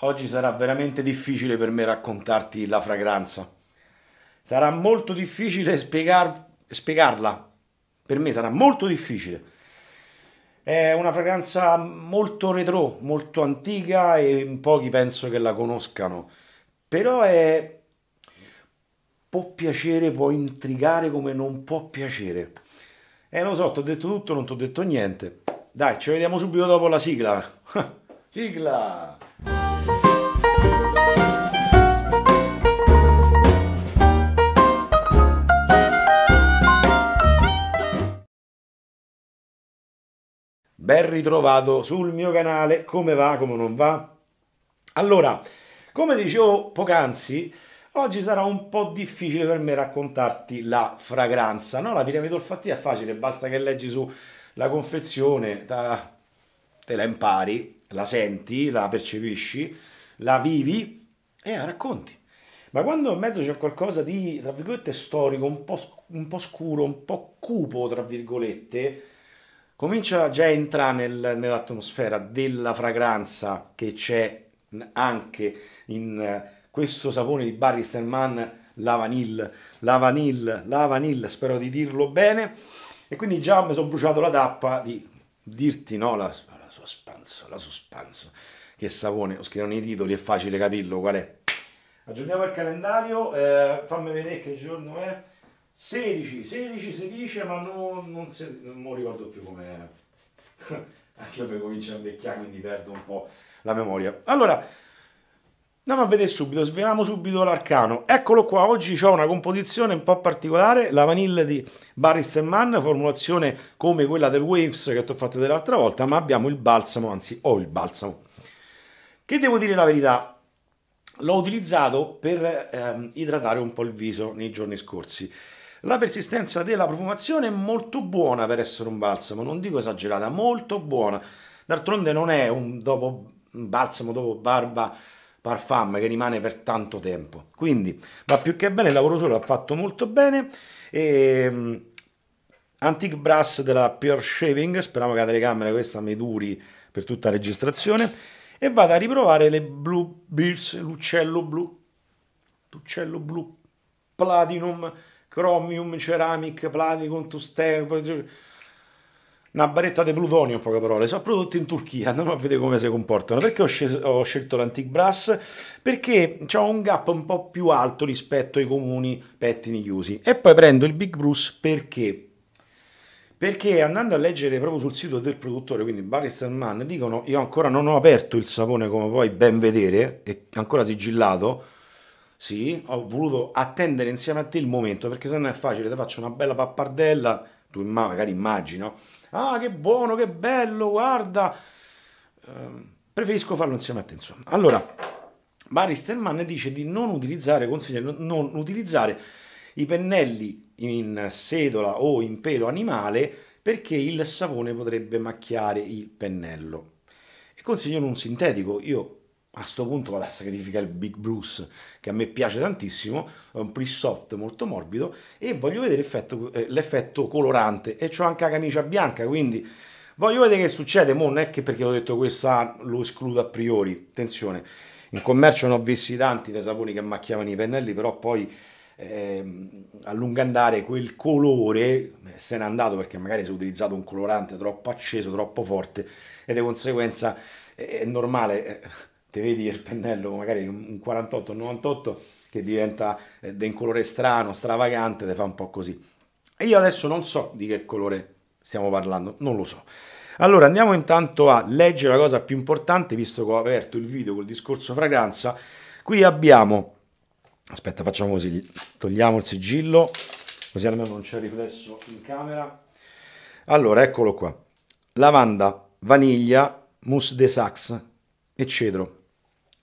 Oggi sarà veramente difficile per me raccontarti la fragranza. Sarà molto difficile spiegar spiegarla. Per me sarà molto difficile. È una fragranza molto retro, molto antica e in pochi penso che la conoscano. Però è... può piacere, può intrigare come non può piacere. Eh lo so, ti ho detto tutto, non ti ho detto niente. Dai, ci vediamo subito dopo la sigla. sigla! Ben ritrovato sul mio canale, come va, come non va. Allora, come dicevo poc'anzi, oggi sarà un po' difficile per me raccontarti la fragranza, no? La piramide olfattiva è facile, basta che leggi su la confezione, te la impari, la senti, la percepisci, la vivi e la racconti. Ma quando in mezzo c'è qualcosa di, tra virgolette, storico, un po', un po' scuro, un po' cupo, tra virgolette, comincia già a entrare nel, nell'atmosfera della fragranza che c'è anche in eh, questo sapone di Barry Barristerman, la vanille, la vanille, la vanille, spero di dirlo bene. E quindi già mi sono bruciato la tappa di dirti no, la, la suspenso, la suspenso. Che sapone, ho scritto nei titoli, è facile capirlo qual è. Aggiorniamo il calendario, eh, fammi vedere che giorno è. 16, 16 16, ma non, non, si, non ricordo più come... Anche io comincio a invecchiare, quindi perdo un po' la memoria. Allora, andiamo a vedere subito, sveliamo subito l'arcano. Eccolo qua, oggi ho una composizione un po' particolare, la vanilla di Barry Mann, formulazione come quella del Waves che ti ho fatto dell'altra volta, ma abbiamo il balsamo, anzi ho il balsamo. Che devo dire la verità, l'ho utilizzato per ehm, idratare un po' il viso nei giorni scorsi. La persistenza della profumazione è molto buona per essere un balsamo, non dico esagerata, molto buona. D'altronde non è un, dopo, un balsamo dopo barba parfum che rimane per tanto tempo. Quindi va più che bene, il lavoro solo l'ha fatto molto bene. E, ehm, Antique Brass della Pure Shaving, speriamo che la telecamera questa mi duri per tutta la registrazione, e vado a riprovare le Blue Beers, l'uccello blu, l'uccello blu Platinum Chromium, Ceramic, Platicon, Tungsteno, una baretta di plutonio in poche parole, sono prodotti in Turchia, andiamo a vedere come si comportano. Perché ho, sceso, ho scelto l'Antique Brass? Perché ho un gap un po' più alto rispetto ai comuni pettini chiusi. E poi prendo il Big Bruce perché? Perché andando a leggere proprio sul sito del produttore, quindi Barrister Man, dicono io ancora non ho aperto il sapone come puoi ben vedere, è ancora sigillato, sì, ho voluto attendere insieme a te il momento, perché se no è facile, ti faccio una bella pappardella, tu magari immagino, ah che buono, che bello, guarda. Ehm, preferisco farlo insieme a te, insomma. Allora, Barry Stellman dice di non utilizzare, consiglia di non utilizzare i pennelli in sedola o in pelo animale perché il sapone potrebbe macchiare il pennello. E consiglio un sintetico, io a questo punto vado a sacrificare il Big Bruce che a me piace tantissimo, è un pre soft molto morbido e voglio vedere eh, l'effetto, colorante e c'ho anche la camicia bianca quindi voglio vedere che succede, mo non è che perché ho detto questo ah, lo escludo a priori, attenzione in commercio ne ho visti tanti dei saponi che macchiavano i pennelli però poi eh, a lungo andare quel colore eh, se n'è andato perché magari si è utilizzato un colorante troppo acceso, troppo forte e di conseguenza eh, è normale te vedi il pennello magari un 48 un 98 che diventa eh, di un colore strano, stravagante, te fa un po' così. E io adesso non so di che colore stiamo parlando, non lo so. Allora andiamo intanto a leggere la cosa più importante, visto che ho aperto il video col discorso fragranza. Qui abbiamo, aspetta facciamo così, togliamo il sigillo, così almeno non c'è riflesso in camera. Allora, eccolo qua. Lavanda, vaniglia, mousse de sax e cedro.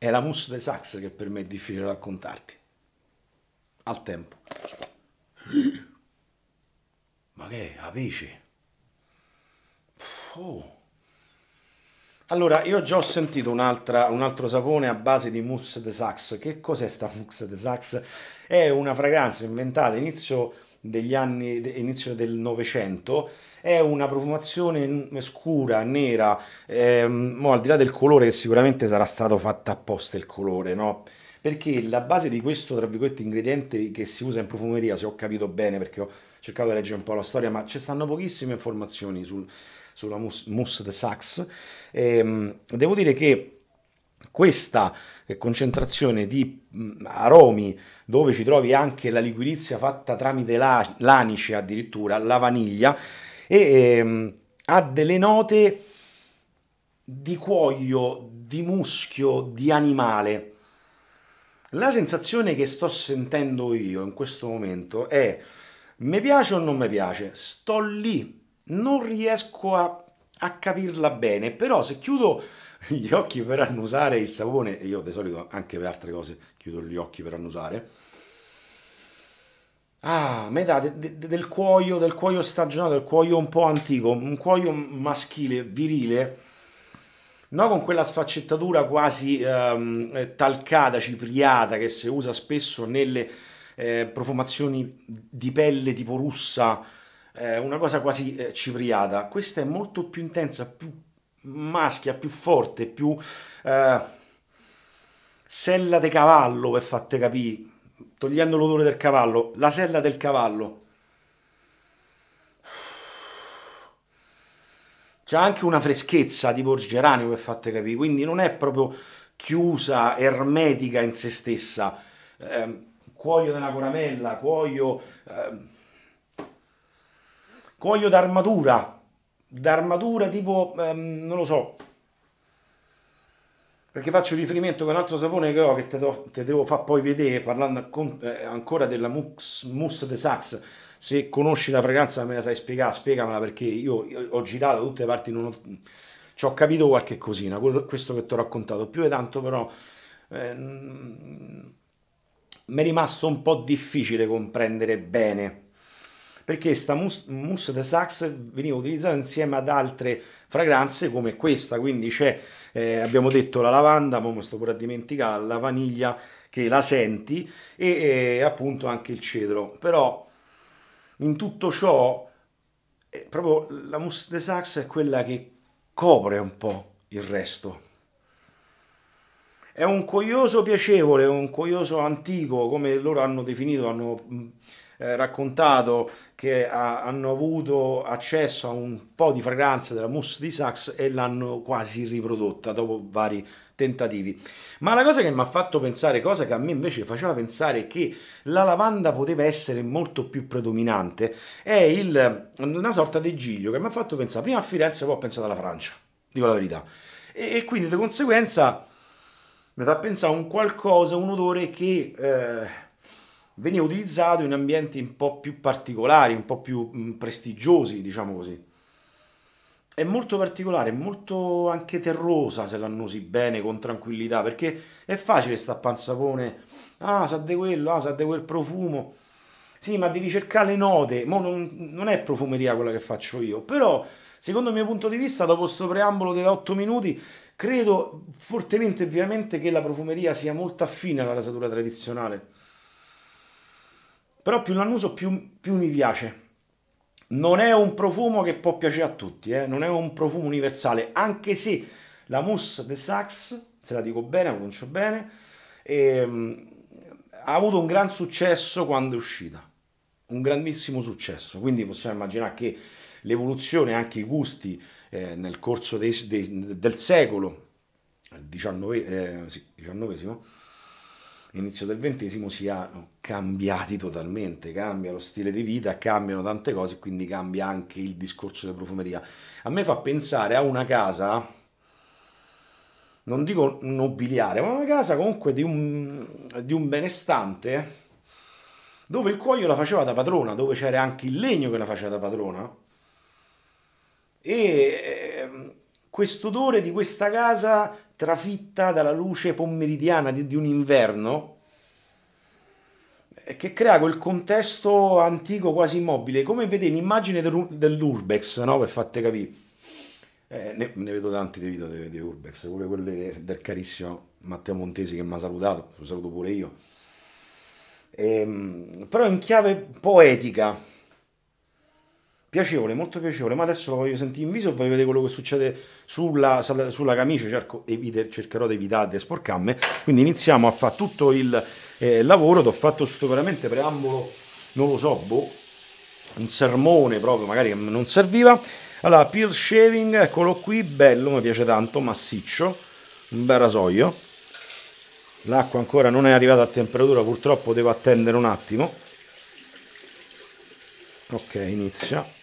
È la mousse de sax che per me è difficile raccontarti. Al tempo. Ma che, apici? Oh. Allora, io già ho sentito un altro sapone a base di mousse de sax. Che cos'è sta mousse de sax? È una fragranza inventata inizio degli anni inizio del Novecento, è una profumazione scura, nera, ehm, al di là del colore che sicuramente sarà stato fatto apposta il colore, no? Perché la base di questo, tra virgolette, ingrediente che si usa in profumeria, se ho capito bene, perché ho cercato di leggere un po' la storia, ma ci stanno pochissime informazioni sul, sulla mousse, mousse de Sax, ehm, devo dire che questa concentrazione di mm, aromi, dove ci trovi anche la liquirizia fatta tramite la, l'anice addirittura, la vaniglia, e ehm, ha delle note di cuoio, di muschio, di animale. La sensazione che sto sentendo io in questo momento è mi piace o non mi piace, sto lì, non riesco a, a capirla bene, però se chiudo gli occhi per annusare il sapone, e io di solito anche per altre cose chiudo gli occhi per annusare. Ah, metà de, de, del cuoio, del cuoio stagionato, del cuoio un po' antico, un cuoio maschile, virile, no con quella sfaccettatura quasi ehm, talcata, cipriata che si usa spesso nelle eh, profumazioni di pelle tipo russa, eh, una cosa quasi eh, cipriata. Questa è molto più intensa, più maschia, più forte, più eh, sella di cavallo per fatte capire, togliendo l'odore del cavallo, la sella del cavallo. C'è anche una freschezza di Borgeranio per fatte capire, quindi non è proprio chiusa, ermetica in se stessa. Eh, cuoio della coramella, cuoio... Eh, cuoio d'armatura, d'armatura tipo, ehm, non lo so, perché faccio riferimento con un altro sapone che ho che te, do, te devo far poi vedere parlando con, eh, ancora della Mousse de Sax se conosci la fragranza me la sai spiegare spiegamela perché io, io ho girato da tutte le parti non ho, ci ho capito qualche cosina quello, questo che ti ho raccontato più e tanto però eh, mi è rimasto un po' difficile comprendere bene perché sta mousse, mousse de sax veniva utilizzata insieme ad altre fragranze come questa, quindi c'è, eh, abbiamo detto la lavanda, ma mi sto pure a dimenticare, la vaniglia che la senti e eh, appunto anche il cedro, però in tutto ciò eh, proprio la mousse de sax è quella che copre un po' il resto. È un coioso piacevole, un coioso antico, come loro hanno definito, hanno eh, raccontato che ha, hanno avuto accesso a un po' di fragranza della mousse di Sachs e l'hanno quasi riprodotta dopo vari tentativi. Ma la cosa che mi ha fatto pensare, cosa che a me invece faceva pensare che la lavanda poteva essere molto più predominante, è il, una sorta di giglio che mi ha fatto pensare prima a Firenze e poi ho pensato alla Francia, dico la verità. E, e quindi di conseguenza mi fa pensare a un qualcosa, un odore che... Eh, veniva utilizzato in ambienti un po' più particolari, un po' più mm, prestigiosi, diciamo così. È molto particolare, è molto anche terrosa se l'annusi bene, con tranquillità, perché è facile sta panzapone, ah sa di quello, ah sa di quel profumo. Sì, ma devi cercare le note, Mo non, non è profumeria quella che faccio io, però secondo il mio punto di vista, dopo questo preambolo dei 8 minuti, credo fortemente e ovviamente che la profumeria sia molto affine alla rasatura tradizionale però più l'annuso più, più mi piace. Non è un profumo che può piacere a tutti, eh? non è un profumo universale, anche se la mousse de Sax, se la dico bene, la pronuncio bene, e, ehm, ha avuto un gran successo quando è uscita, un grandissimo successo, quindi possiamo immaginare che l'evoluzione, anche i gusti eh, nel corso dei, dei, del secolo XIX, eh, sì, XIX inizio del XX siano cambiati totalmente, cambia lo stile di vita, cambiano tante cose, quindi cambia anche il discorso della profumeria. A me fa pensare a una casa, non dico nobiliare, ma una casa comunque di un, di un benestante dove il cuoio la faceva da padrona, dove c'era anche il legno che la faceva da padrona. E ehm, questo odore di questa casa trafitta dalla luce pomeridiana di, di un inverno eh, che crea quel contesto antico quasi immobile, come vedete l'immagine dell'Urbex, no? per farti capire. Eh, ne, ne, vedo tanti dei video di, Urbex, pure quelli del carissimo Matteo Montesi che mi ha salutato, lo saluto pure io. Ehm, però in chiave poetica, piacevole, molto piacevole, ma adesso lo voglio sentire in viso e voglio vedere quello che succede sulla, sulla camicia, Cerco, eviter, cercherò di evitare di sporcarmi, quindi iniziamo a fare tutto il eh, lavoro, ti ho fatto sto veramente preambolo, non lo so, boh, un sermone proprio, magari che non serviva, allora, peel shaving, eccolo qui, bello, mi piace tanto, massiccio, un bel rasoio. L'acqua ancora non è arrivata a temperatura, purtroppo devo attendere un attimo. Ok, inizia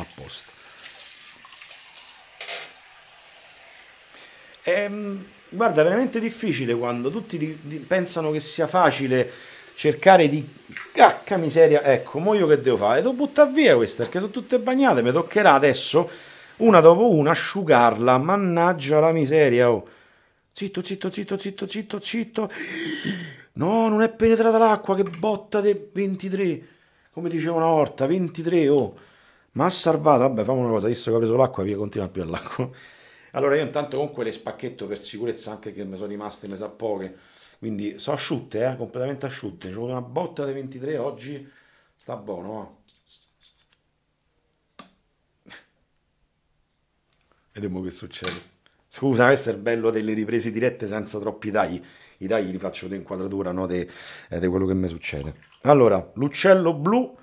a posto. E, ehm, guarda, è veramente difficile quando tutti di, di, pensano che sia facile cercare di... Cacca miseria, ecco, mo io che devo fare? Devo buttare via queste perché sono tutte bagnate, mi toccherà adesso una dopo una asciugarla, mannaggia la miseria, oh. Zitto, zitto, zitto, zitto, zitto, zitto. No, non è penetrata l'acqua, che botta del 23. Come diceva una volta, 23, oh. Ma ha salvato, vabbè, fammi una cosa, visto che ho preso l'acqua, via, continua più all'acqua. Allora io intanto comunque le spacchetto per sicurezza, anche che mi sono rimaste, mi sa poche. Quindi sono asciutte, eh, completamente asciutte. C'è avuto una botta di 23 oggi, sta buono. Eh. Vediamo che succede. Scusa, questo è il bello delle riprese dirette senza troppi tagli. I tagli li faccio di inquadratura, no? Eh, di eh, quello che mi succede. Allora, l'uccello blu,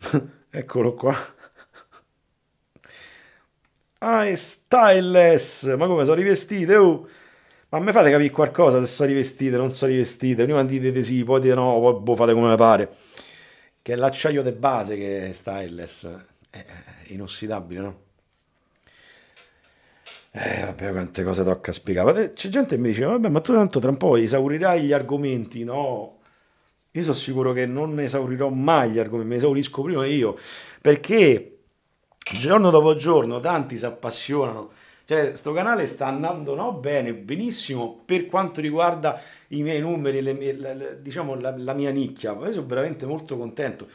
eccolo qua Ah, è stylish! Ma come sono rivestite? Uh. Ma mi fate capire qualcosa se sono rivestite, non sono rivestite? Prima dite sì, poi dite no, poi boh, fate come pare. Che è l'acciaio di base che è stylish. È inossidabile, no? Eh, vabbè, quante cose tocca spiegare. C'è gente che mi dice, vabbè, ma tu tanto tra un po' esaurirai gli argomenti, no? Io sono sicuro che non esaurirò mai gli argomenti, mi esaurisco prima io, perché giorno dopo giorno tanti si appassionano. Cioè, sto canale sta andando no, bene, benissimo per quanto riguarda i miei numeri, le mie, le, le, diciamo la, la, mia nicchia. Io sono veramente molto contento.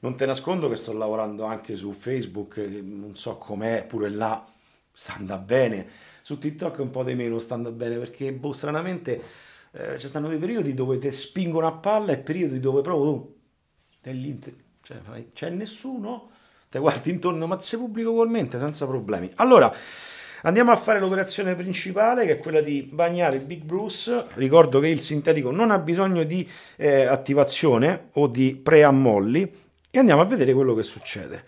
Non te nascondo che sto lavorando anche su Facebook, non so com'è, pure là sta andando bene. Su TikTok un po' di meno sta andando bene perché, boh, stranamente eh, ci stanno dei periodi dove ti spingono a palla e periodi dove proprio tu, te cioè, c'è nessuno te guardi intorno, ma sei pubblico ugualmente, senza problemi. Allora, andiamo a fare l'operazione principale, che è quella di bagnare il Big Bruce. Ricordo che il sintetico non ha bisogno di eh, attivazione o di preammolli, e andiamo a vedere quello che succede.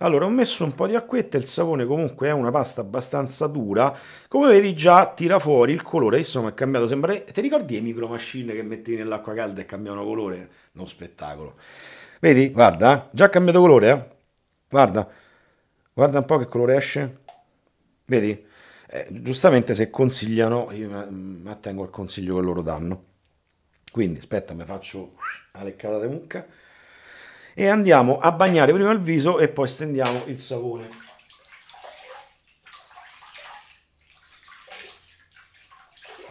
Allora ho messo un po' di acquetta, il sapone comunque è una pasta abbastanza dura, come vedi già tira fuori il colore, insomma è cambiato, sembra... Ti ricordi le micro machine che mettevi nell'acqua calda e cambiavano colore? Uno spettacolo. Vedi, guarda, già ha cambiato colore, eh? Guarda, guarda un po' che colore esce. Vedi? Eh, giustamente se consigliano, io mi attengo al consiglio che loro danno. Quindi aspetta, mi faccio una leccata di mucca e andiamo a bagnare prima il viso e poi stendiamo il sapone.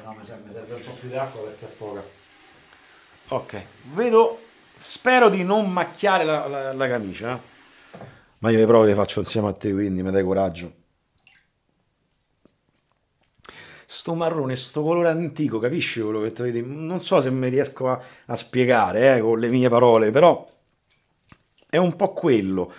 No, mi serve, un po' più d'acqua perché è poca. Ok, vedo, spero di non macchiare la, la, la camicia. Eh ma io le prove le faccio insieme a te, quindi mi dai coraggio. Sto marrone, sto colore antico, capisci quello che ti vedi? Non so se mi riesco a, a spiegare eh, con le mie parole, però è un po' quello.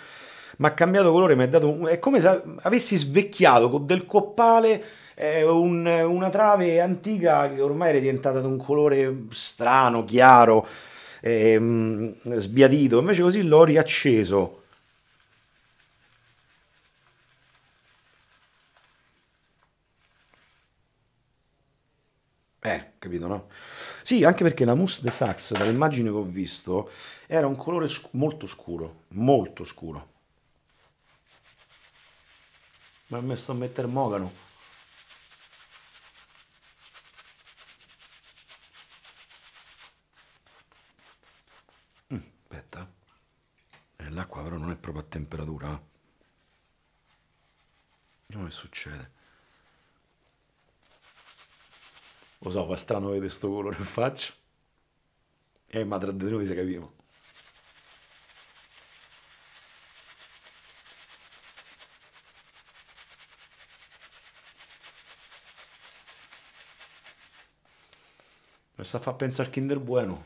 Ma ha cambiato colore, mi ha dato... Un... È come se avessi svecchiato con del coppale eh, un, una trave antica che ormai era diventata di un colore strano, chiaro, ehm, sbiadito. Invece così l'ho riacceso capito no? Sì, anche perché la mousse de sax, dall'immagine che ho visto, era un colore sc molto scuro, molto scuro. Mi ha messo a mettere mogano. Mm, aspetta, eh, l'acqua però non è proprio a temperatura. Eh. Come succede? Lo so, fa strano vedere sto colore in faccia. Eh, ma tra di noi si capiva. Mi sta a far pensare al Kinder Bueno.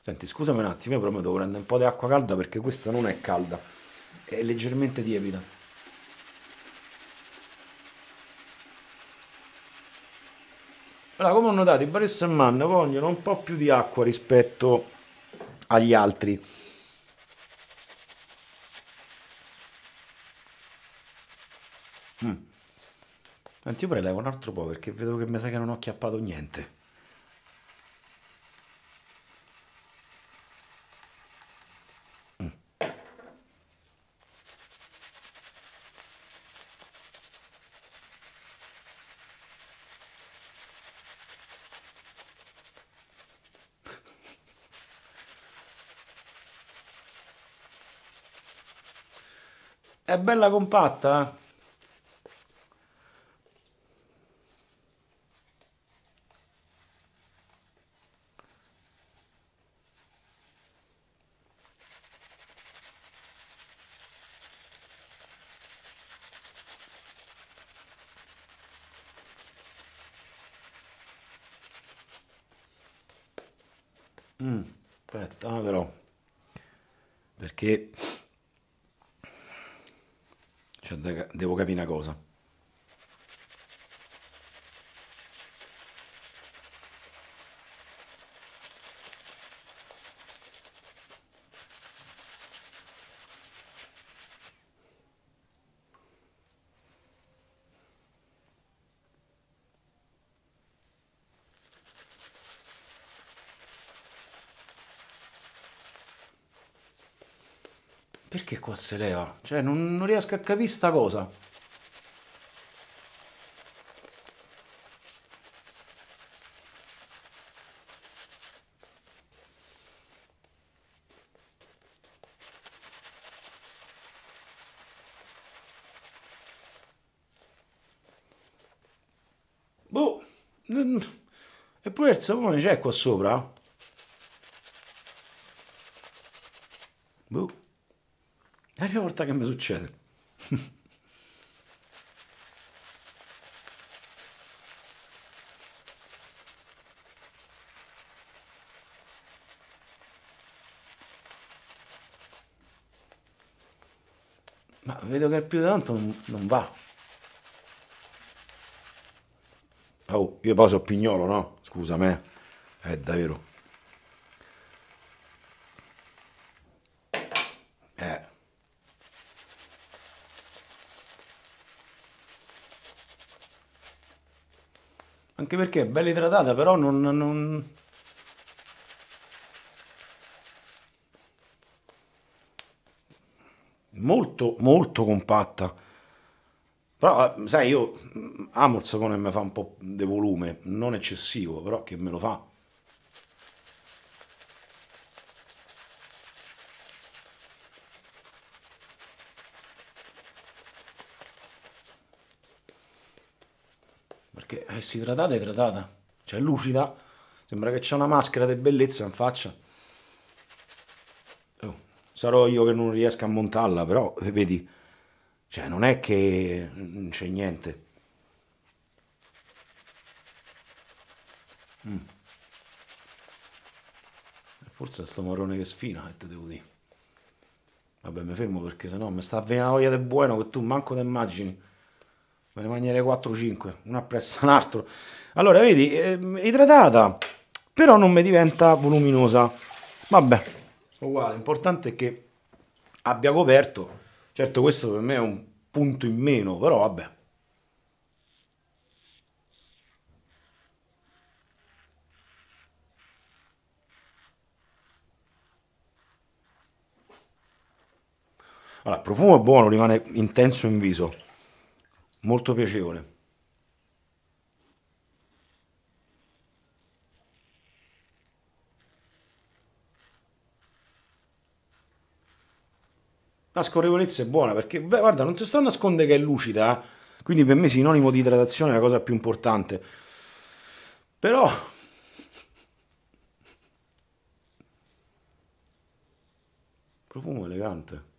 Senti, scusami un attimo, però mi devo prendere un po' di acqua calda perché questa non è calda, è leggermente tiepida. Allora, come ho notato, i Barista Man vogliono un po' più di acqua rispetto agli altri. Mm. Senti, io prelevo un altro po' perché vedo che mi sa che non ho acchiappato niente. È bella compatta, Perché qua si leva? Cioè, non, non riesco a capire sta cosa. Boh, eppure il sapone c'è qua sopra? la prima volta che mi succede. Ma vedo che più di tanto non va. Oh, io poi sono pignolo, no? Scusa me. Eh. È davvero. anche perché è bella idratata, però non, non... Molto, molto compatta. Però, eh, sai, io amo il sapone che mi fa un po' di volume, non eccessivo, però che me lo fa. essersi idratata è idratata, cioè lucida, sembra che c'è una maschera di bellezza in faccia. Oh, sarò io che non riesco a montarla, però eh, vedi, cioè non è che non mm, c'è niente. Mm. Eh, forse è sto marrone che sfina, e eh, te devo dire. Vabbè, mi fermo perché sennò mi sta avvenendo la voglia del buono che tu manco te immagini me ne mangerei 4-5, una appresso all'altro. Allora, vedi, è ehm, idratata, però non mi diventa voluminosa. Vabbè, uguale, l'importante è che abbia coperto. Certo, questo per me è un punto in meno, però vabbè. Allora, il profumo è buono, rimane intenso in viso molto piacevole. La scorrevolezza è buona perché, beh, guarda, non ti sto a nascondere che è lucida, eh? quindi per me sinonimo di idratazione è la cosa più importante. Però... Profumo elegante.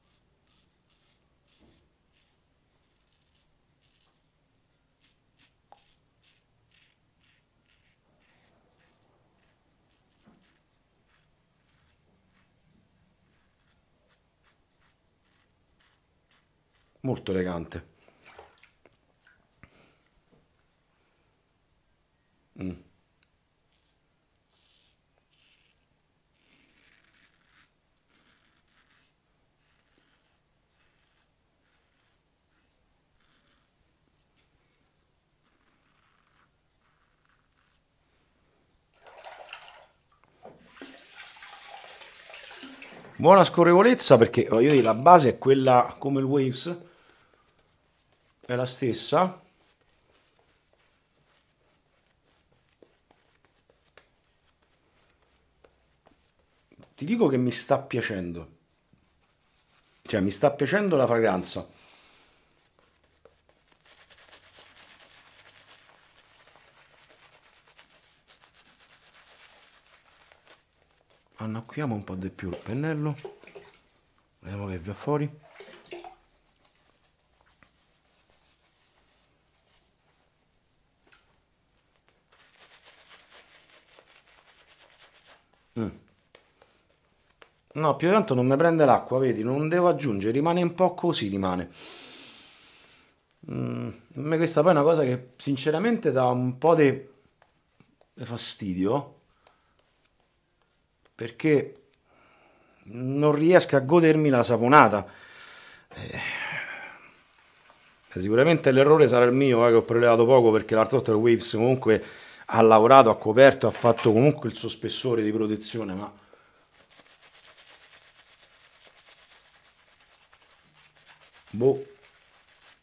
molto elegante. Mm. buona scorrevolezza perché oh, io la base è quella come il Waves è la stessa ti dico che mi sta piacendo cioè mi sta piacendo la fragranza annacquiamo un po' di più il pennello vediamo che va fuori Mm. No, più di tanto non mi prende l'acqua, vedi, non devo aggiungere, rimane un po' così, rimane. Mm, questa poi è una cosa che sinceramente dà un po' di fastidio, perché non riesco a godermi la saponata. Eh, sicuramente l'errore sarà il mio, eh, che ho prelevato poco perché l'altra volta il Whips comunque ha lavorato, ha coperto, ha fatto comunque il suo spessore di protezione, ma boh,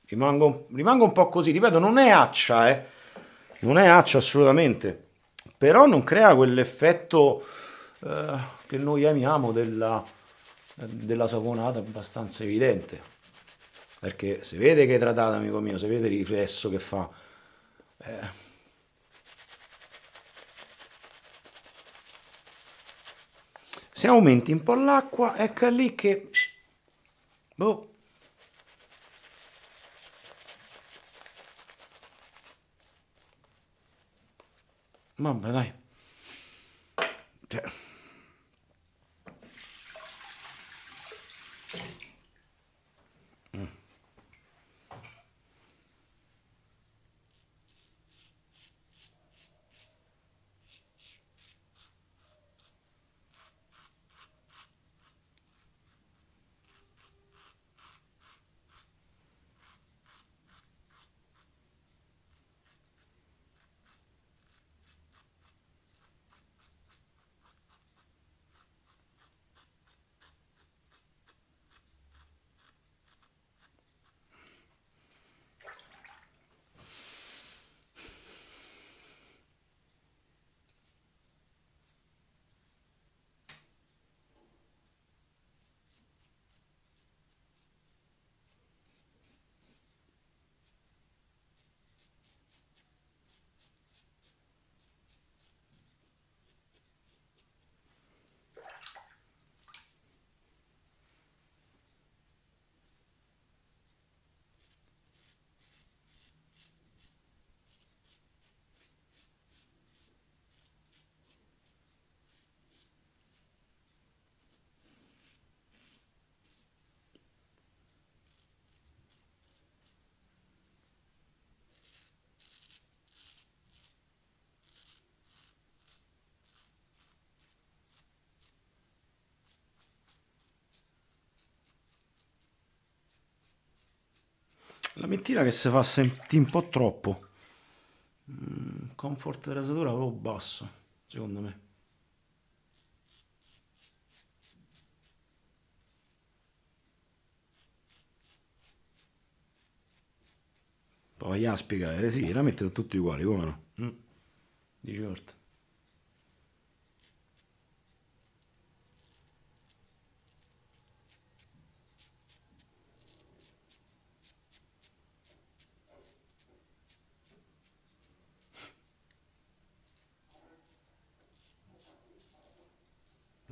rimango, rimango un po' così, ripeto, non è accia, eh. Non è accia assolutamente, però non crea quell'effetto eh, che noi amiamo della, della saponata abbastanza evidente. Perché se vede che è idratata, amico mio, se vede il riflesso che fa... Eh, se aumenti un po' l'acqua, ecco lì che... Boh. Vabbè dai. Cioè. La mentira che si fa sentire un po' troppo. Mm, comfort di rasatura proprio basso, secondo me. Poi vogliamo spiegare, eh, sì, la mettono tutti uguali, come no? Mm. Di certo.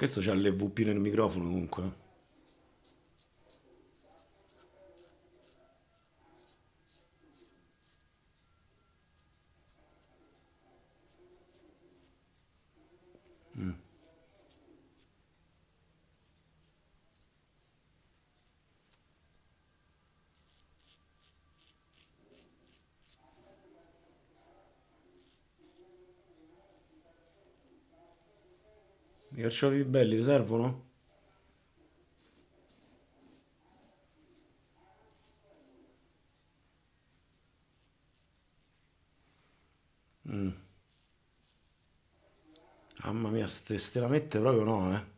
Questo c'ha le VP nel microfono comunque. carciofi belli ti servono? Mm. Mamma mia, ste, ste la mette proprio no, eh.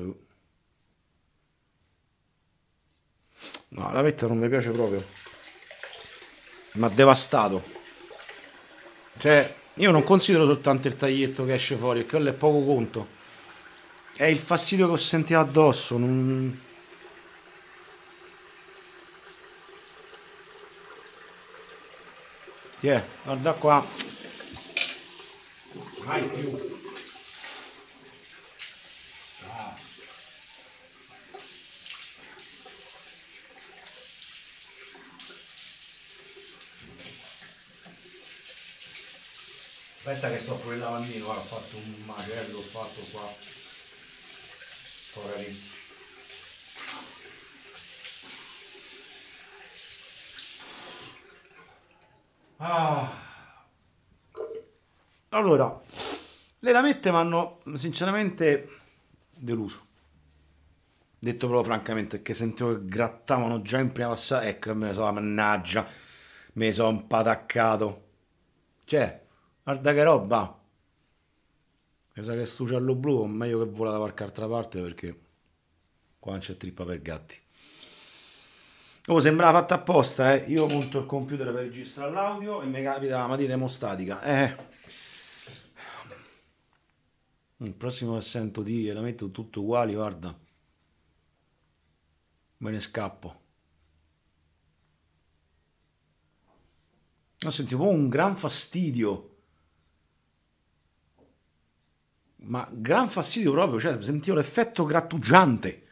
Uh. No, la vetta non mi piace proprio. Ma devastato. Cioè, io non considero soltanto il taglietto che esce fuori, perché quello è poco conto. È il fastidio che ho sentito addosso. Non... Tiè, guarda qua. Vai più. aspetta che sto pure il lavandino guarda, ho fatto un macello ho fatto qua porari ah allora le lamette mi hanno sinceramente deluso detto proprio francamente che sentivo che grattavano già in prima passata ecco me ne so mannaggia me ne sono impataccato cioè Guarda che roba! Mi sa che su giallo blu è meglio che vola da qualche altra parte perché qua non c'è trippa per gatti. Oh, sembrava fatta apposta, eh. Io monto il computer per registrare l'audio e mi capita la matita emostatica. Eh. Il prossimo che sento di la metto tutto uguali, guarda. Me ne scappo. Ho sentito un gran fastidio ma gran fastidio proprio, cioè sentivo l'effetto grattugiante.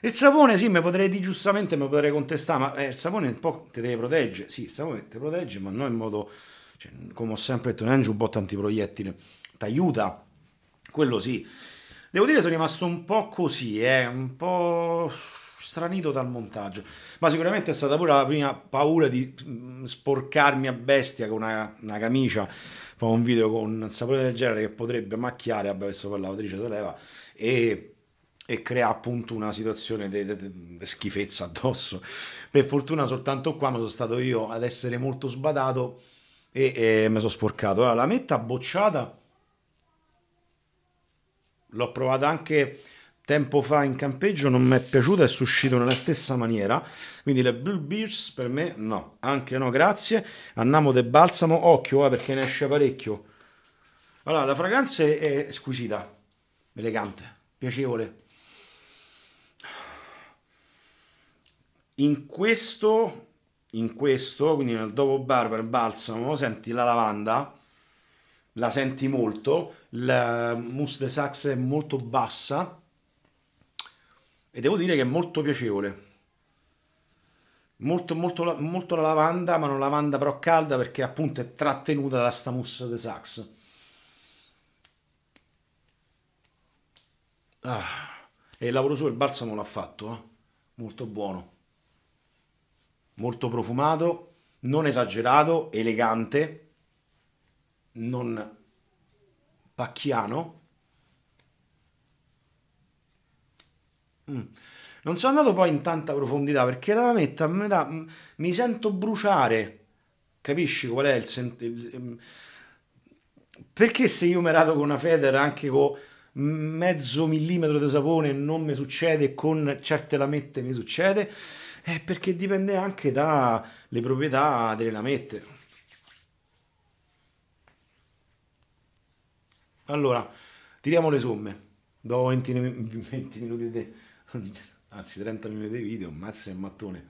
Il sapone sì, mi potrei dire giustamente, mi potrei contestare, ma eh, il sapone un po' te deve proteggere, sì, il sapone ti protegge, ma non in modo, cioè, come ho sempre detto, neanche un botto antiproiettile, ti aiuta, quello sì. Devo dire sono rimasto un po' così, eh, un po' stranito dal montaggio. Ma sicuramente è stata pure la prima paura di mm, sporcarmi a bestia con una, una camicia. Fa un video con un sapore del genere che potrebbe macchiare, vabbè, adesso poi la lavatrice se e, e crea appunto una situazione di schifezza addosso. Per fortuna soltanto qua mi sono stato io ad essere molto sbadato e, e mi sono sporcato. Allora, la metta bocciata l'ho provata anche tempo fa in campeggio non mi è piaciuta è suscito nella stessa maniera quindi le Blue Beers per me no anche no grazie andiamo de balsamo occhio eh, perché ne esce parecchio allora la fragranza è squisita elegante piacevole in questo in questo quindi nel dopo barber balsamo senti la lavanda la senti molto la mousse de sax è molto bassa e devo dire che è molto piacevole. Molto, molto, molto la lavanda, ma non lavanda però calda perché appunto è trattenuta da sta mousse de sax. Ah, e il lavoro suo, il balsamo l'ha fatto, eh? molto buono, molto profumato, non esagerato, elegante, non pacchiano, Mm. Non sono andato poi in tanta profondità perché la lametta a metà mi sento bruciare. Capisci qual è il sentimento? Ehm, perché se io mi rato con una federa anche con mezzo millimetro di sapone non mi succede, con certe lamette mi succede? È perché dipende anche dalle proprietà delle lamette. Allora, tiriamo le somme. Dopo 20, 20 minuti di... anzi 30 minuti di video, mazza e mattone.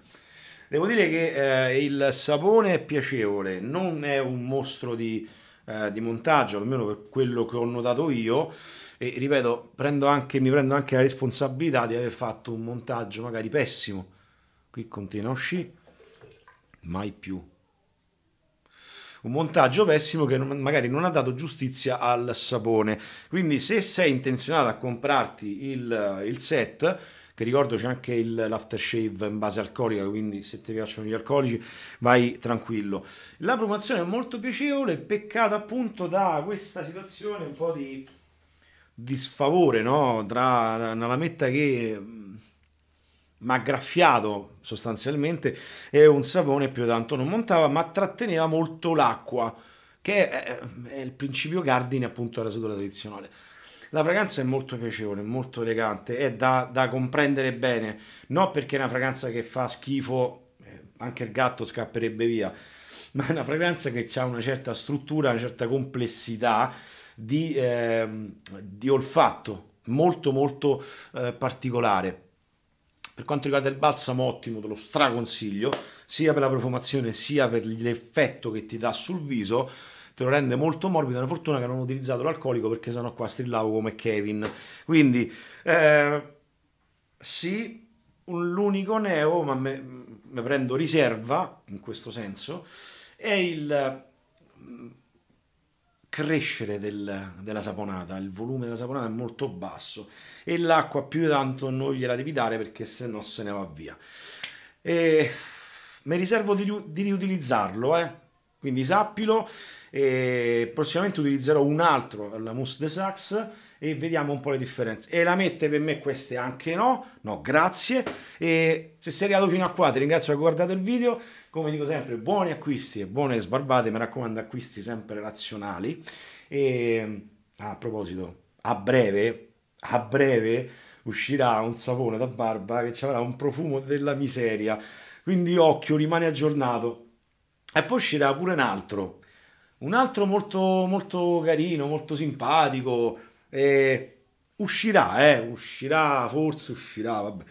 Devo dire che eh, il sapone è piacevole, non è un mostro di, eh, di, montaggio, almeno per quello che ho notato io, e ripeto, prendo anche, mi prendo anche la responsabilità di aver fatto un montaggio magari pessimo. Qui continua a uscire, mai più un montaggio pessimo che non, magari non ha dato giustizia al sapone. Quindi se sei intenzionato a comprarti il, eh, il set, che ricordo c'è anche il, l'aftershave in base alcolica, quindi se ti piacciono gli alcolici vai tranquillo. La promozione è molto piacevole, peccato appunto da questa situazione un po' di, di sfavore no? tra una lametta che mm, ma graffiato sostanzialmente e un sapone più tanto non montava ma tratteneva molto l'acqua che è, eh, è eh, il principio cardine appunto della sedola tradizionale la fragranza è molto piacevole, molto elegante, è da, da comprendere bene, non perché è una fragranza che fa schifo, eh, anche il gatto scapperebbe via, ma è una fragranza che ha una certa struttura, una certa complessità di, eh, di olfatto molto molto eh, particolare per quanto riguarda il balsamo, ottimo, te lo straconsiglio, sia per la profumazione sia per l'effetto che ti dà sul viso te lo rende molto morbido. È una fortuna che non ho utilizzato l'alcolico perché sennò qua strillavo come Kevin. Quindi, eh, sì, l'unico neo, ma me, me, prendo riserva in questo senso, è il crescere del, della saponata, il volume della saponata è molto basso e l'acqua più di tanto non gliela devi dare perché se no se ne va via. E mi riservo di, di riutilizzarlo, eh? quindi sappilo e prossimamente utilizzerò un altro, la Mousse de Sax e vediamo un po' le differenze. E la mette per me queste anche no, no grazie. E se sei arrivato fino a qua ti ringrazio per aver guardato il video, come dico sempre buoni acquisti e buone sbarbate, mi raccomando acquisti sempre razionali. E a proposito, a breve, a breve uscirà un sapone da barba che ci avrà un profumo della miseria, quindi occhio, rimani aggiornato. E poi uscirà pure un altro, un altro molto, molto carino, molto simpatico, eh, uscirà, eh, uscirà, forse uscirà, vabbè.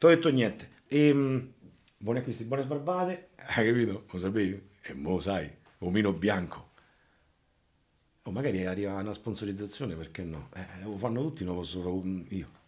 ho detto niente. Ehm, buoni acquisti, buone sbarbate. Hai eh, capito? Lo sapevi? E mo sai, omino bianco. O magari arriva una sponsorizzazione, perché no? Eh, lo fanno tutti, non lo posso fare io.